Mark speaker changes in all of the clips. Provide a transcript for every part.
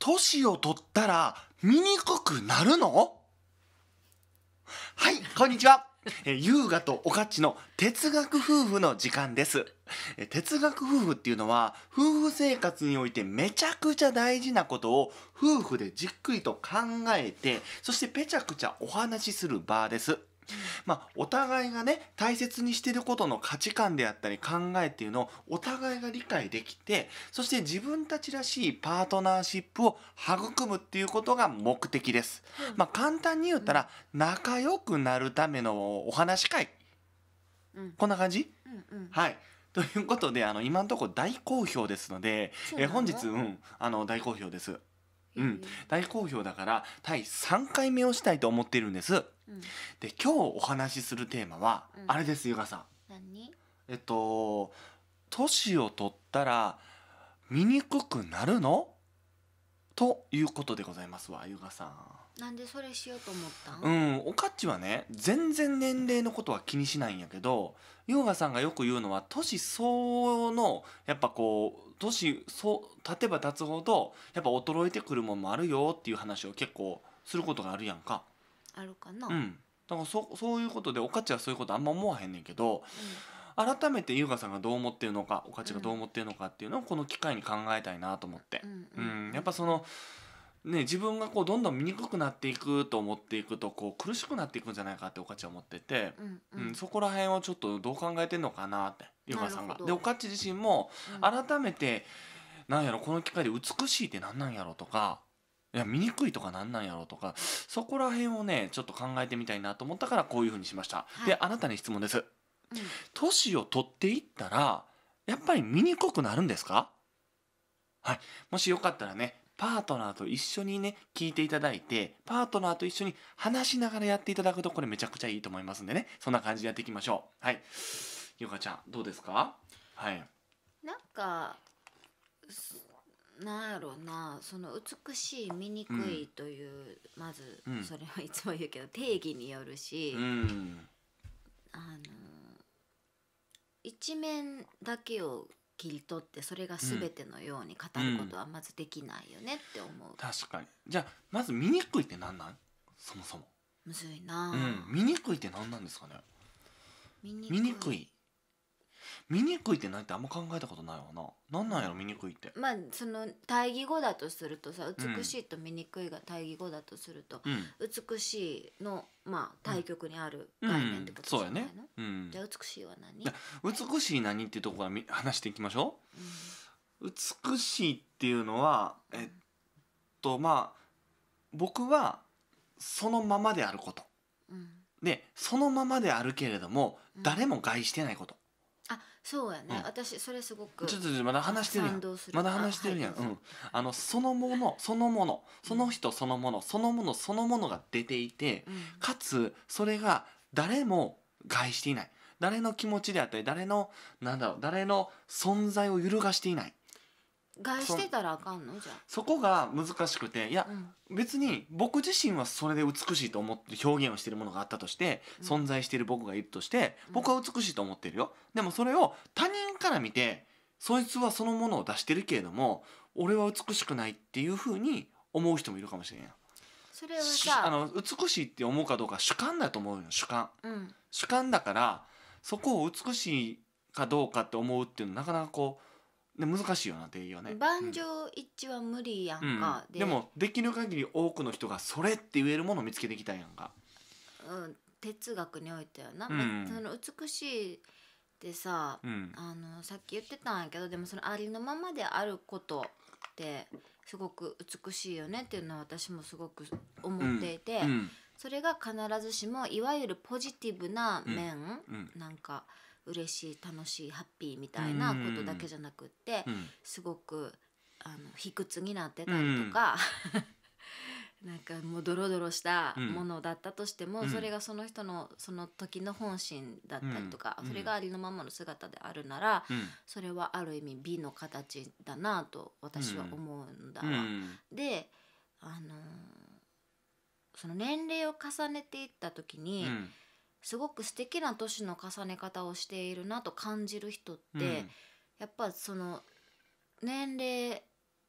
Speaker 1: 年を取ったら醜くなるのはい、こんにちは。え優雅とおかっちの哲学夫婦の時間です。え哲学夫婦っていうのは夫婦生活においてめちゃくちゃ大事なことを夫婦でじっくりと考えてそしてぺちゃくちゃお話しする場です。まあ、お互いがね大切にしてることの価値観であったり考えっていうのをお互いが理解できてそして自分たちらしいパートナーシップを育むっていうことが目的です。まあ、簡単に言ったら仲良くなるためのお話会、こんな感じ、はいということであの今んところ大好評ですので、え本日、うん、あの大好評です。うん、大好評だから第3回目をしたいと思ってるんです、うん、で今日お話しするテーマは、うん、あれですゆかさん何えっと年を取ったらにくなるのということでございますわゆかさん
Speaker 2: なんでそれしようと思った
Speaker 1: んうんおかっちはね全然年齢のことは気にしないんやけどゆうがさんがよく言うのは年相応のやっぱこう年そう経てば経つほどやっぱ衰えてくるもんもあるよっていう話を結構することがあるやんか。
Speaker 2: あるかな。うん、
Speaker 1: だからそそういうことでおかちはそういうことあんま思わへんねんけど、うん、改めて優香さんがどう思ってるのかおかちがどう思ってるのかっていうのをこの機会に考えたいなと思って。うん、うん、やっぱそのね、自分がこうどんどん醜くなっていくと思っていくとこう苦しくなっていくんじゃないかっておかちは思ってて、うん、うんうん、そこら辺をちょっとどう考えてんのかなってゆかさんが。でおかっち自身も改めて、うん、なんやろこの機会で美しいって何なんやろとか。いや醜いとか何なんやろうとかそこら辺をねちょっと考えてみたいなと思ったからこういうふうにしました、はい、であなたに質問です年、うん、を取っていったらやっぱり醜くなるんですかはい、もしよかったらねパートナーと一緒にね聞いていただいてパートナーと一緒に話しながらやっていただくとこれめちゃくちゃいいと思いますんでねそんな感じでやっていきましょうはいゆかちゃんどうですかはい
Speaker 2: なんかなんやろうなその美しい醜いという、うん、まずそれはいつも言うけど、うん、定義によるし、うん、あの一面だけを切り取ってそれが全てのように語ることはまずできないよねって思う、
Speaker 1: 確かにじゃあまず醜いって何なんそもそも
Speaker 2: むずいな、
Speaker 1: 醜いって何なんですかね
Speaker 2: 醜
Speaker 1: い醜いって何ってあんま考えたことないわな何なんやろ醜いって
Speaker 2: まあその対義語だとするとさ美しいと醜いが対義語だとすると、うん美しいのまあ対極にある
Speaker 1: 概念ってことじゃないの、うんうん、そうやね、うん、じゃあ美しいは何美しい何っていうとこからみ話していきましょう、うん、美しいっていうのはえっとまあ僕はそのままであること、うん、でそのままであるけれども誰も害してないこと、
Speaker 2: そうやね、うん私それすごくちょっとまだ話してるやんるまだ話
Speaker 1: してるやんあはいうんあのそのものそのものその人そのものそのものそのものが出ていてうんかつそれが誰も害していない誰の気持ちであったり誰のなんだろう誰の存在を揺るがしていない
Speaker 2: 外してたらあかんのじゃ
Speaker 1: そこが難しくていや、うん、別に僕自身はそれで美しいと思って表現をしてるものがあったとして、存在している僕がいるとして僕は美しいと思ってるよ、うん、でもそれを他人から見てそいつはそのものを出してるけれども俺は美しくないっていうふうに思う人もいるかもしれん
Speaker 2: それはさあの
Speaker 1: 美しいって思うかどうか主観だと思うよ主観、主観だからそこを美しいかどうかって思うっていうのはなかなかこうで難しいよな定義はね
Speaker 2: 万丈一致は無理やんか、うん、でも
Speaker 1: できる限り多くの人がそれって言えるものを見つけていきたいやんか、
Speaker 2: うん、哲学においてはな、うん、その美しいでさ、うん、あのさっき言ってたんやけどでもそのありのままであることってすごく美しいよねっていうのは私もすごく思っていて、それが必ずしもいわゆるポジティブな面、うん、なんか。嬉しい楽しいハッピーみたいなことだけじゃなくって、うん、すごくあの卑屈になってたりとか、うん、なんかもうドロドロしたものだったとしても、うん、それがその人のその時の本心だったりとか、それがありのままの姿であるなら、それはある意味美の形だなと私は思うんだわ。であのー、その年齢を重ねていった時に、すごく素敵な年の重ね方をしているなと感じる人って、うん、やっぱその年齢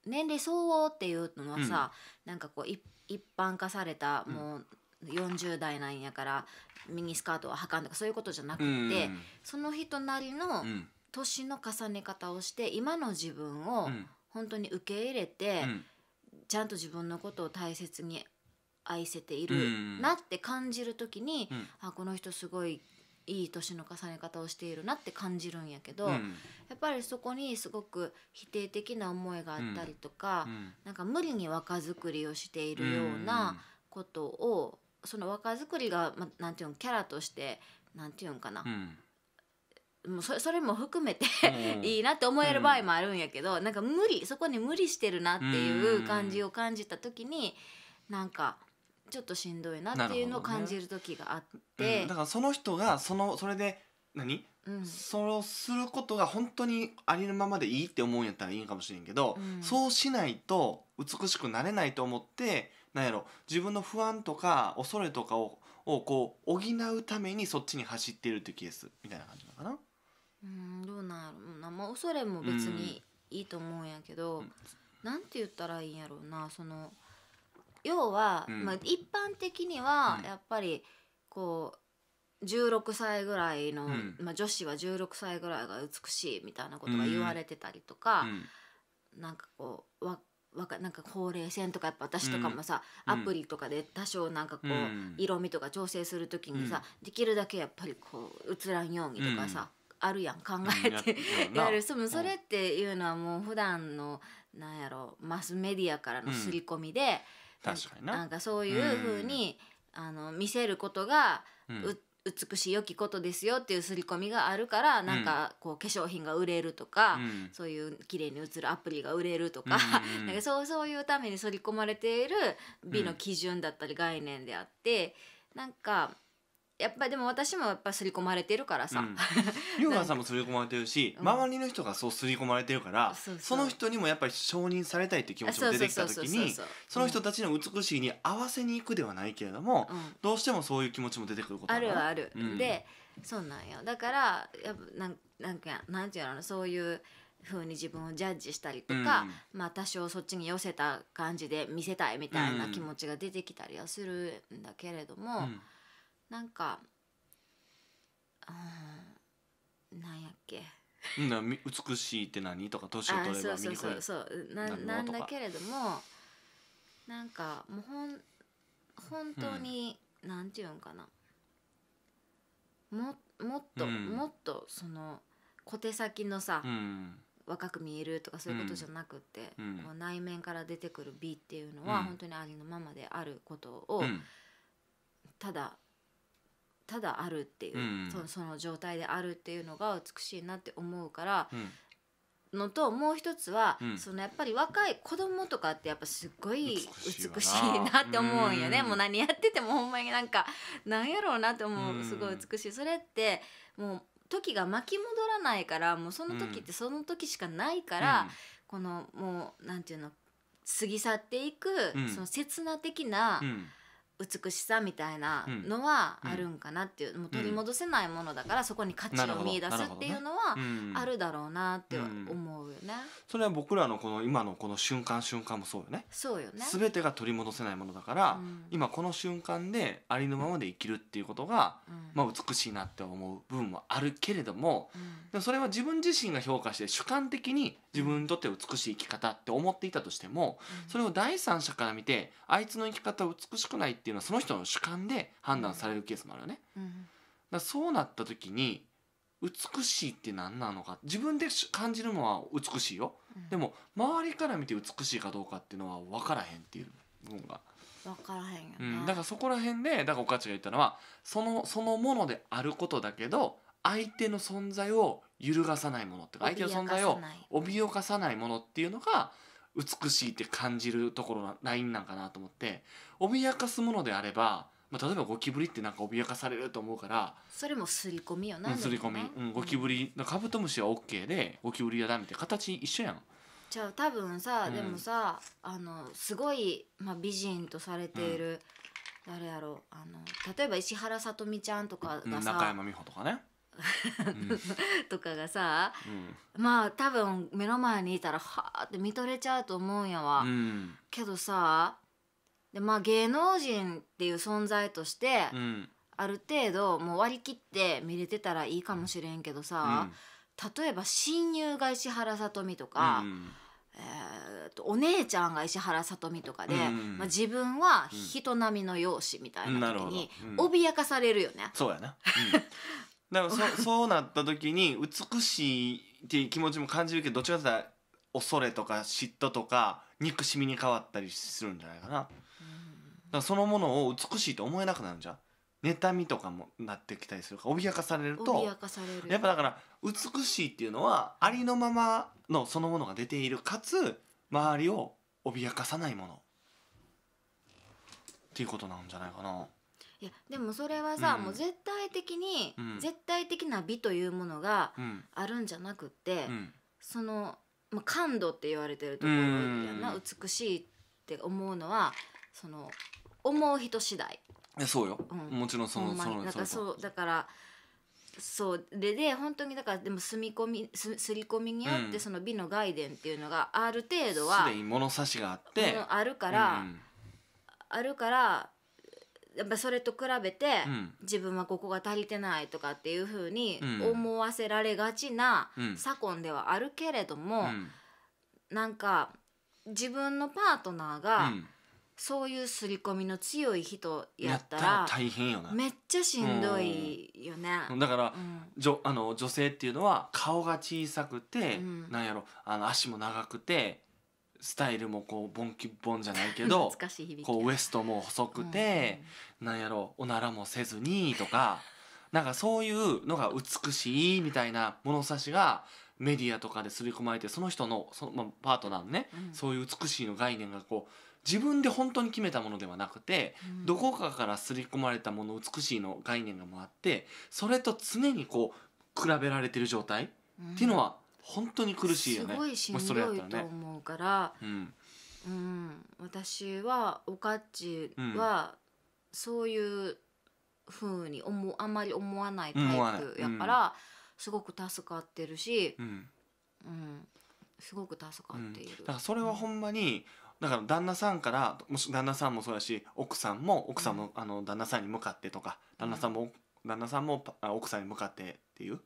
Speaker 2: 年齢相応っていうのはさ、うん、なんかこう一般化されたもう40代なんやからミニスカートははかんとかそういうことじゃなくて、うん、その人なりの年の重ね方をして今の自分を本当に受け入れて、ちゃんと自分のことを大切に愛せているなって感じる時に、うん、あこの人すごいいい年の重ね方をしているなって感じるんやけど、うん、やっぱりそこにすごく否定的な思いがあったりとか、うん、なんか無理に若作りをしているようなことを、その若作りが、ま、なんていうのキャラとしてなんていうんかな、もうそれも含めて いいなって思える場合もあるんやけど、なんか無理そこに無理してるなっていう感じを感じた時になんか。ちょっとしんどいなっていうのを感じる時があって、ねうん、
Speaker 1: だからその人がそのそれで何、うん、そうすることが本当にありのままでいいって思うんやったらいいかもしれんけど、うん、そうしないと美しくなれないと思ってなんやろ自分の不安とか恐れとかををこう補うためにそっちに走っているっていうケースみたいな感じ
Speaker 2: なのかなうんどうなるな、まあ、恐れも別にいいと思うんやけど、うん、なんて言ったらいいんやろうなその要は、うん、まあ、一般的にはやっぱりこう16歳ぐらいの、うん、まあ、女子は16歳ぐらいが美しいみたいなことが言われてたりとか、うん、なんかこうわわかなんかほうれい線とかやっぱ私とかもさ、アプリとかで多少なんかこう、色味とか調整するときにさ、できるだけやっぱりこう映らんようにとかさ、あるやん考えて、うん、やるそのそれっていうのはもう普段のなんやろマスメディアからの刷り込みで、確かにななんかそういうふうに、あの見せることが、う美しい良きことですよっていう刷り込みがあるからなんかこう化粧品が売れるとか、そういう綺麗に映るアプリが売れるとか,、なんかそうそういうために刷り込まれている美の基準だったり概念であって、うなんかやっぱでも私もやっぱ刷り込まれてるからさ、
Speaker 1: 龍河さんも刷り込まれてるし、うん周りの人がそう刷り込まれてるからそうそうその人にもやっぱり承認されたいって気持ちが出てきた時にその人たちの美しいに合わせに行くではないけれども、うんどうしてもそういう気持ちも出てくることあるある、うんで
Speaker 2: そうなんよだからやっぱなんなんなんていうのそういうふうに自分をジャッジしたりとか、まあ多少そっちに寄せた感じで見せたいみたいな気持ちが出てきたりはするんだけれども、うんなんかうんなんやっけ
Speaker 1: なみ美しいって何とか年を取れば見いそうそうそ
Speaker 2: うななんだけれどもなんかもうほん本当に、うん、なんていうんかなももっと、うん、もっとその小手先のさ、うん、若く見えるとかそういうことじゃなくて、うん、こう内面から出てくる美っていうのは、本当にありのままであることを、ただただあるっていう、うんそのその状態であるっていうのが美しいなって思うから、うん、のともう一つは、うん、そのやっぱり若い子供とかってやっぱすっごい美しいなって思うんよね、うん、もう何やっててもほんまになんかなんやろうなって思うすごい美しいそれってもう時が巻き戻らないからもうその時ってその時しかないから、このもうなんていうの過ぎ去っていく、その刹那的な、うん美しさみたいなのはあるんかなっていう,、もう取り戻せないものだから、そこに価値を見出すっていうのはあるだろうなって思うよね、
Speaker 1: それは僕らのこの今のこの瞬間瞬間もそうよねそうよね全てが取り戻せないものだから、今この瞬間でありのままで生きるっていうことが、まあ、美しいなって思う部分もあるけれども、でもそれは自分自身が評価して主観的に自分にとって美しい生き方って思っていたとしても、それを第三者から見てあいつの生き方美しくないっていうのはその人の主観で判断されるケースもあるよね。だそうなった時に美しいって何なのか自分で感じるのは美しいよ、でも周りから見て美しいかどうかっていうのは分からへんっていう部分が。
Speaker 2: 分からへんよ、ね、う
Speaker 1: ん、だからそこら辺でだからお母ちが言ったのはそのそのものであることだけど相手の存在を揺るがさないものっていうか相手の存在を脅かさないものっていうのが美しいって感じるところのラインなんかなと思って脅かすものであれば、まあ、例えばゴキブリってなんか脅かされると思うから
Speaker 2: それもすり込みよな、うん、すり込
Speaker 1: み、うん、ゴキブリ、のカブトムシは OK でゴキブリはダメって形一緒やん。
Speaker 2: じゃあ多分さ、でもさあのすごい、まあ、美人とされている、誰やろうあの例えば石原さとみちゃんとかがさ、中山美穂とかね とかがさ、まあ多分目の前にいたらはあって見とれちゃうと思うんやわ、けどさで、まあ、芸能人っていう存在として、ある程度もう割り切って見れてたらいいかもしれんけどさ、例えば親友が石原さとみとか、えー、とお姉ちゃんが石原さとみとかで、まあ、自分は人並みの容姿みたいな時に脅かされるよね。そ
Speaker 1: うやな、だからそ そうなった時に美しいっていう気持ちも感じるけどどっちかというと恐れとか嫉妬とか憎しみに変わったりするんじゃないかな。だからそのものを美しいと思えなくなるんじゃん。妬みとかもなってきたりするから脅かされるとや
Speaker 2: っぱだ
Speaker 1: から美しいっていうのはありのままのそのものが出ているかつ周りを脅かさないものっていうことなんじゃないかな。
Speaker 2: いやでもそれはさ、うんもう絶対的に、うん絶対的な美というものがあるんじゃなくって、うんその、まあ、感度って言われてるところやな、美しいって思うのはその思う人次第えそうよ、う
Speaker 1: んもちろんそほのまそにのだかそう
Speaker 2: だからそうでで本当にだからでも住み込みす刷り込みによって、その美の概念っていうのがある程度はすで
Speaker 1: に物差しがあってあるから、うん
Speaker 2: あるからやっぱそれと比べて、うん、自分はここが足りてないとかっていうふうに思わせられがちな左近ではあるけれども、うん、なんか自分のパートナーが、うん、そういう刷り込みの強い人やったら大変よなめっちゃしんどいよね、う
Speaker 1: ん、だから、じょあの女性っていうのは顔が小さくて、うん、なんやろあの足も長くてスタイルもこうボンキッボンじゃないけど こうウエストも細くて、うん、なんやろおならもせずにとかなんかそういうのが美しいみたいな物差しがメディアとかで刷り込まれてその人のその、まあ、パートナーのね、うん、そういう美しいの概念がこう自分で本当に決めたものではなくて、うん、どこかから刷り込まれたもの美しいの概念がもあってそれと常にこう比べられてる状態っていうのは、うん本当に苦しいよねすごいしんどいと思うから、ね、
Speaker 2: うん、うん、私はおかっちは、そういうふうに思あんまり思わないタイプやから、うん、すごく助かってるし、うんすごく助かっ
Speaker 1: ている、だからそれはほんまに、だから旦那さんからもし旦那さんもそうだし奥さんも奥さんも、あの旦那さんに向かってとか旦那さんも、旦那さんも奥さんに向かってっていう、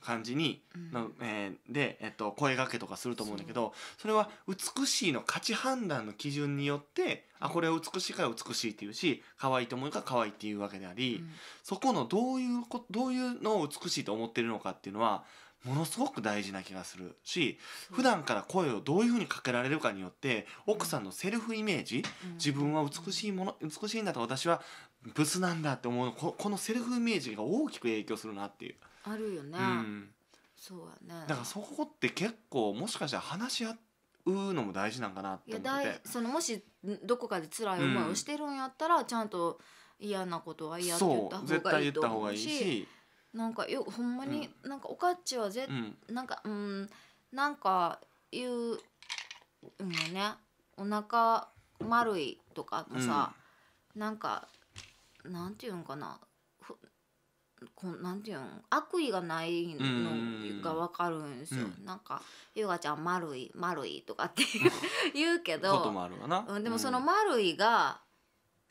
Speaker 1: 感じにの、うん、えー、で、えっと、声がけとかすると思うんだけどそれは美しいの価値判断の基準によってあこれは美しいから美しいっていうし可愛いと思うから可愛いっていうわけであり、うん、そこのどういうこどういうのを美しいと思ってるのかっていうのはものすごく大事な気がするし普段から声をどういうふうにかけられるかによって奥さんのセルフイメージ、うん、自分は美しいもの美しいんだと私はブスなんだって思うこのセルフイメージが大きく影響するなっていう。
Speaker 2: あるよね、うん、そうやねだからそこっ
Speaker 1: て結構もしかしたら話し合うのも大事なんかなっ
Speaker 2: て思っててそのもしどこかで辛い思いをしてるんやったら、ちゃんと嫌なことは嫌って言った方がいいと思うしいいしなんかよほんまに、うん、なんかおかっちはぜ、うん、なんかうんなんか言ううんねお腹丸いとかさ、うん、なんかなんていうんかなこなんていうの悪意がないのが分かるんですよ、うん、なんか優雅ちゃん「丸い丸い」とかって 言うけどでもその「丸い」が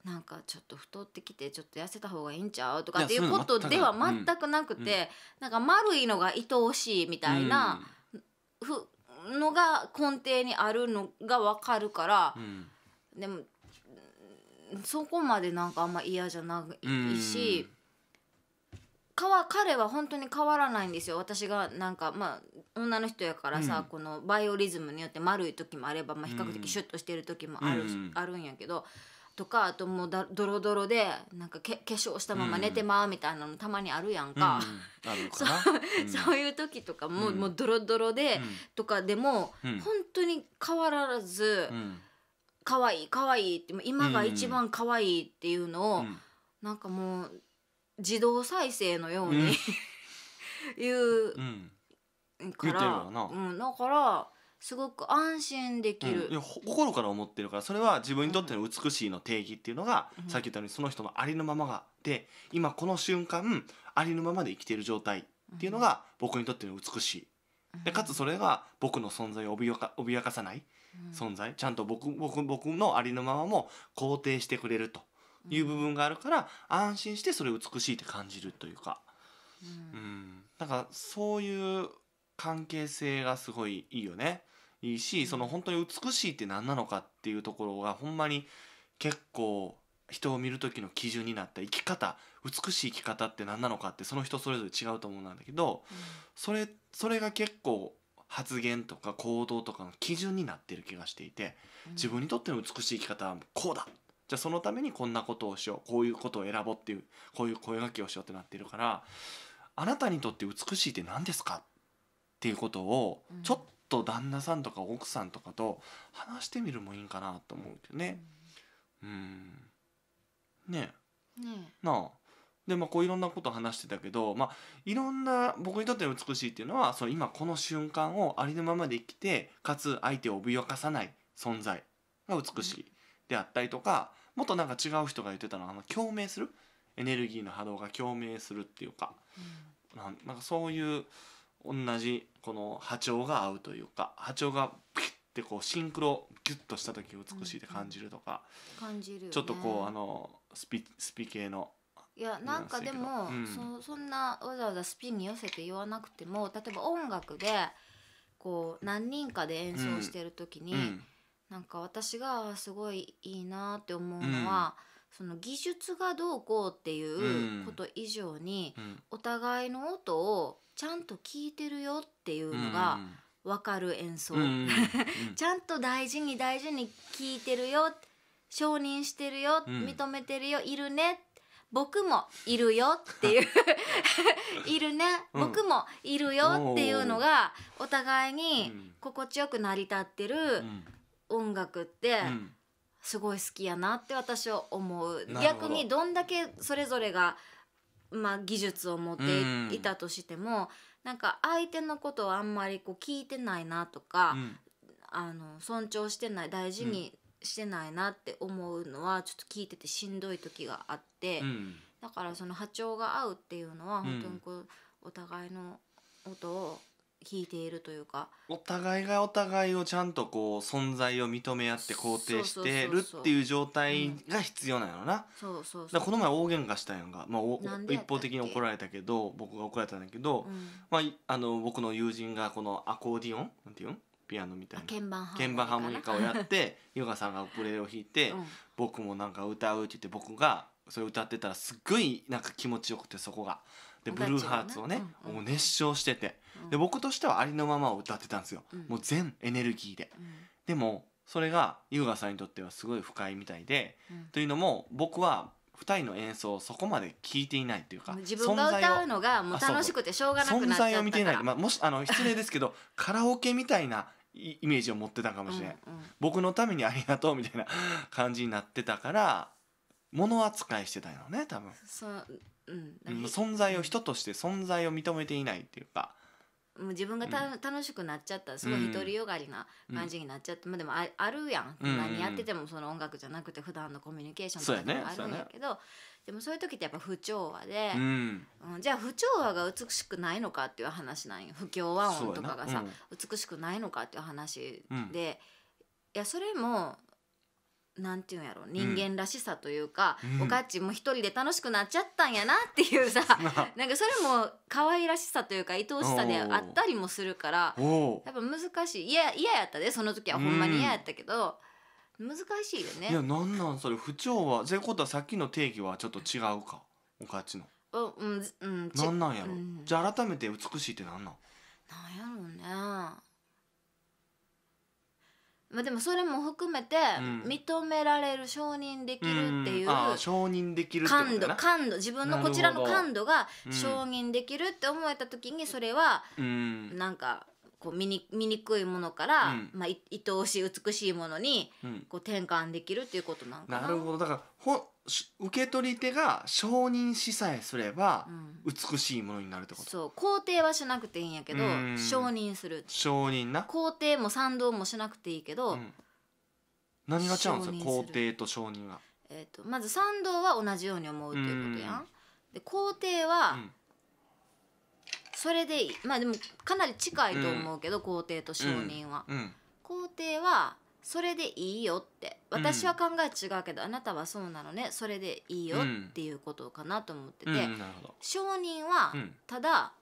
Speaker 2: なんかちょっと太ってきてちょっと痩せた方がいいんちゃうとかっていうことでは全くなくて、うん、なんか丸いのが愛おしいみたいな、ふのが根底にあるのが分かるから、でもそこまでなんかあんま嫌じゃないし。うんか彼は本当に変わらないんですよ私がなんかまあ女の人やからさ、うん、このバイオリズムによって丸い時もあれば、まあ、比較的シュッとしてる時もあるうん、あるんやけど。とかあともうだドロドロでなんかけ化粧したまま寝てまうみたいなのたまにあるやんか、うん うん、そうそういう時とかもうん、もうドロドロで、とかでも、本当に変わらず、うん、かわいいかわいいって今が一番かわいいっていうのを、うん、なんかもう自動再生のように、うん、
Speaker 1: いうからう、う
Speaker 2: ん、だからすごく安心できる、うん、いや
Speaker 1: 心から思ってるからそれは自分にとっての美しいの定義っていうのが、うん、さっき言ったようにその人のありのままがで今この瞬間ありのままで生きている状態っていうのが僕にとっての美しい。でかつそれが僕の存在を脅か脅かさない存在、ちゃんと僕僕僕のありのままも肯定してくれるという部分があるから、安心してそれ美しいって感じるというか、うん、うん、なんかそういう関係性がすごいいいよね。いいし、その本当に美しいって何なのかっていうところがほんまに結構人を見る時の基準になった生き方美しい生き方って何なのかってその人それぞれ違うと思うんだけど、うん、それそれが結構発言とか行動とかの基準になってる気がしていて、自分にとっての美しい生き方はこうだじゃあそのためにこんなことをしようこういうことを選ぼうっていうこういう声がけをしようってなってるからあなたにとって美しいって何ですかっていうことをちょっと旦那さんとか奥さんとかと話してみるもいいんかなと思うけどね。うんねえ。ねなあでまあこういろんなこと話してたけど、まあ、いろんな僕にとっての美しいっていうのはその今この瞬間をありのままで生きてかつ相手を脅かさない存在が美しい。うんであったりとかもっとなんか違う人が言ってたのは共鳴するエネルギーの波動が共鳴するっていうか、うん、なんかそういう同じこの波長が合うというか波長がピッてこうシンクロギュッとした時美しいって感じるとか、
Speaker 2: うんうん、ちょっとこうあ
Speaker 1: のスピスピ系の
Speaker 2: いやなんかでも、うん、そそんなわざわざスピンに寄せて言わなくても例えば音楽でこう何人かで演奏してる時に、うんうんなんか私がすごいいいなって思うのは、うん、その技術がどうこうっていうこと以上に、うん、お互いの音をちゃんと聞いてるよっていうのが分かる演奏、うん、ちゃんと大事に大事に聞いてるよ承認してるよ認めてるよいるね僕もいるよっていういるね、僕もいるよっていう のがお互いに心地よく成り立ってる、うん音楽って、すごい好きやなって私は思う逆にどんだけそれぞれが、まあ、技術を持っていたとしても、うん、なんか相手のことをあんまりこう聞いてないなとか、うん、あの尊重してない大事にしてないなって思うのはちょっと聞いててしんどい時があって、うん、だからその波長が合うっていうのは本当にこう、お互いの音を引いているというか
Speaker 1: お互いがお互いをちゃんとこう存在を認め合って肯定してるっていう状態が必要なのな、うん、
Speaker 2: そうそうそうこの前
Speaker 1: 大喧嘩したやんか、まあ、お一方的に怒られたけど僕が怒られたんだけど、うん、まあ、あの僕の友人がこのアコーディオンなんていうんピアノみたいな鍵盤ハーモニカをやって優香 さんがウクレレを弾いて、うん、僕もなんか歌うって言って僕がそれ歌ってたらすっごいなんか気持ちよくてそこが。でブルーハーツをね、もう熱唱してて。で僕としてはありのままを歌ってたんですよ、うん、もう全エネルギーで、うん、でもそれが優雅さんにとってはすごい不快みたいで、というのも僕は2人の演奏をそこまで聞いていないというか自分が歌う
Speaker 2: のがもう楽しくてしょうがなく存在を見ていない、
Speaker 1: まあ、もしあの失礼ですけどカラオケみたいなイメージを持ってたかもしれない、うんうん、僕のためにありがとうみたいな感じになってたから物扱いしてたよね多分
Speaker 2: そう、ん、
Speaker 1: 存在を人として存在を認めていないっていうか
Speaker 2: もう自分がた、楽しくなっちゃったすごい独りよがりな感じになっちゃって、まあでもああるやん、何やっててもその音楽じゃなくて普段のコミュニケーションとかでもあるんやけど。でもそういう時ってやっぱ不調和で、うん、うん、じゃあ不調和が美しくないのかっていう話なんよ不協和音とかがさ、うん、美しくないのかっていう話で、うん、いやそれもなんていうんやろ人間らしさというか、うん、おかっちも一人で楽しくなっちゃったんやなっていうさ、なんかそれも可愛らしさというか愛おしさであったりもするからやっぱ難しい嫌やややったでその時はほんまに嫌やったけど、うん、難しいよねいや
Speaker 1: なんなんそれ不調はということはさっきの定義はちょっと違うかおかっちの。
Speaker 2: うんうん、なんなんやろ、うじ
Speaker 1: ゃあ改めて美しいってなんなんなん
Speaker 2: やろうねまあ、でもそれも含めて認められる、承認できるっていう
Speaker 1: 承認できる感度
Speaker 2: 感度自分のこちらの感度が承認できるって思えた時にそれはなんかこう見に醜いものから、うん、まあ、い愛おしい美しいものにこう転換できるっていうことなんかな。なる
Speaker 1: ほどだからほ受け取り手が承認しさえすれば美しいものになるってこと、そ
Speaker 2: う肯定はしなくていいんやけど承認する
Speaker 1: 承認な
Speaker 2: 肯定も賛同もしなくていいけど、うん、
Speaker 1: 何が違うんですか肯定と承認は、
Speaker 2: えーと、まず賛同は同じように思うっていうことやん、で肯定は、うんそれでいいまあでもかなり近いと思うけど、皇帝と承認は、うん皇帝はそれでいいよって私は考え違うけど、あなたはそうなのねそれでいいよっていうことかなと思ってて、うん承認はただ、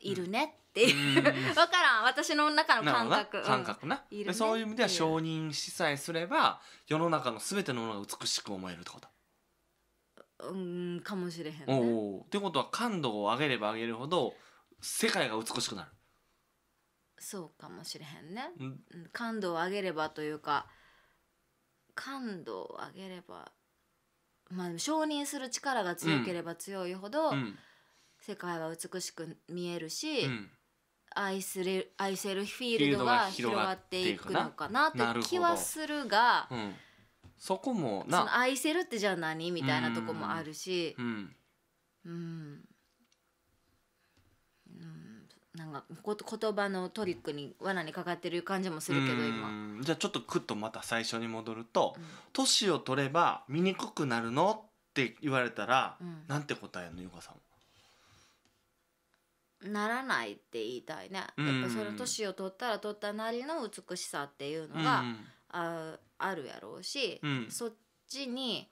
Speaker 2: いるねっていう、うん わからん私の中の感な覚感覚な、ねそういう意味
Speaker 1: では承認しさえすれば世の中の全てのものが美しく思えるってこと
Speaker 2: うんかもしれへんねお
Speaker 1: ってことは感度を上げれば上げるほど世界が美しくな
Speaker 2: そうかもしれへんねん感度を上げればというか感度を上げればまあ承認する力が強ければ強いほど、うん世界は美しく見えるし、うん愛する愛せるフィールドが広がっていくのかなってい気はするが
Speaker 1: うんそこもその
Speaker 2: 愛せるってじゃあ何みたいなとこもあるしうんうん、なんか言葉のトリックに罠にかかってる感じもするけど今、
Speaker 1: じゃあちょっとクッとまた最初に戻るとうん「年、を取れば醜くなるの?」って言われたら、うんなんて答えんのゆかさん
Speaker 2: はならないって言いたいねやっぱその年を取ったら取ったなりの美しさっていうのが、うんああるやろうし、うん、そっちに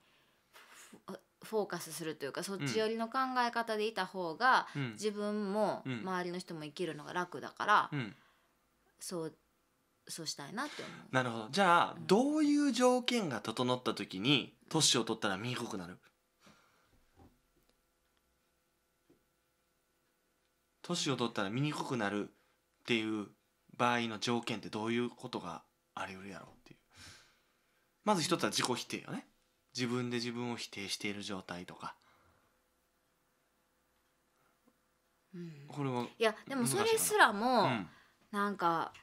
Speaker 2: フォーカスするというかそっち寄りの考え方でいた方が、うん、自分も周りの人も生きるのが楽だから、うん、そうそうしたいなって思
Speaker 1: う。なるほどじゃあ、どういう条件が整った時に年を取ったら醜くなる年を取ったらにくなるっていう場合の条件ってどういうことがありうるやろうまず一つは自己否定よね自分で自分を否定している状態とか、うん、これは
Speaker 2: いやでもそれすらも、うん、なんか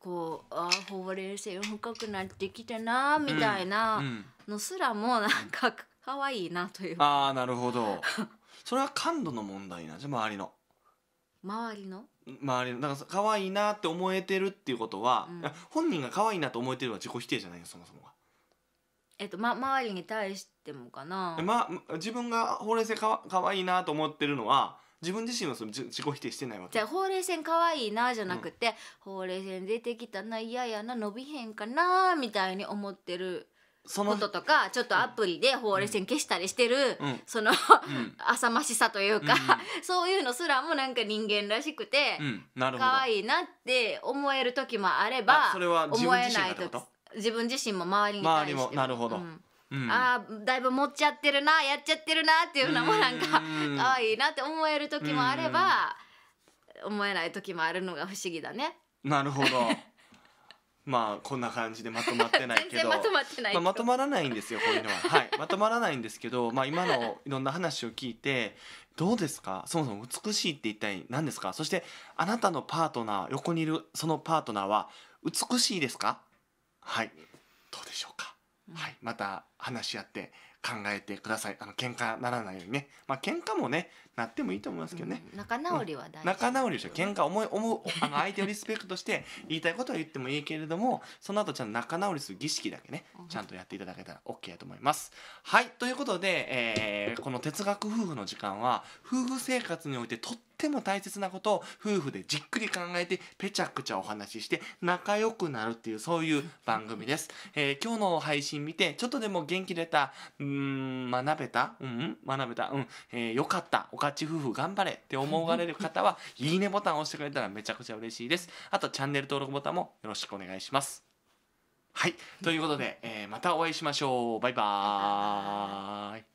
Speaker 2: こうあほうれい性深くなってきてなみたいなのすらもなんか可愛いなというか、
Speaker 1: うん、ああなるほどそれは感度の問題なんじゃ周りの周りの周りのなんか可愛いなって思えてるっていうことは、うん、本人が可愛いなと思えてるは自己否定じゃないよそもそもが
Speaker 2: えっとま、周りに対してもかな、
Speaker 1: ま、自分がほうれい線かわかわいいなと思ってるのは自分自身はその自己否定してないわけじ
Speaker 2: ゃあほうれい線かわいいなじゃなくて、うん、ほうれい線出てきたな嫌やな伸びへんかなみたいに思ってることとかちょっとアプリでほうれい線消したりしてる、うん、その、うん、浅ましさというか、うん、そういうのすらもなんか人間らしくて、うん、なるほど可愛いなって思える時もあればそれは思えない時自分自身も周りに対して周りも
Speaker 1: なるほど、うんうん、
Speaker 2: あだいぶ持っちゃってるなやっちゃってるなっていうのもなんか可愛いなって思える時もあれば思えない時もあるのが不思議だね。
Speaker 1: なるほど まあこんな感じでまとまってないけどまとまってない、まあ、まとまらないんですよこういうのは、はい、まとまらないんですけど、まあ、今のいろんな話を聞いてどうですかそもそも美しいって一体何ですかそしてあなたのパートナー横にいるそのパートナーは美しいですかはいどうでしょうか、うん、はいまた話し合って考えてくださいあの喧嘩ならないようにねまあ喧嘩もねなってもいいと思いますけどね、
Speaker 2: うん、仲直りは大事、
Speaker 1: 仲直りでしょ喧嘩思い思うあの相手をリスペクトして言いたいことは言ってもいいけれどもその後ちゃんと仲直りする儀式だけねちゃんとやっていただけたら OK だと思いますはいということで、えー、この哲学夫婦の時間は夫婦生活においてとってっても大切なことを夫婦でじっくり考えてぺちゃくちゃお話しして仲良くなるっていうそういう番組です、えー、今日の配信見てちょっとでも元気出たうん学べたうん学べたうん、えー、よかったおかち夫婦頑張れって思われる方は いいねボタンを押してくれたらめちゃくちゃ嬉しいですあとチャンネル登録ボタンもよろしくお願いしますはいということで、えー、またお会いしましょうバイバーイ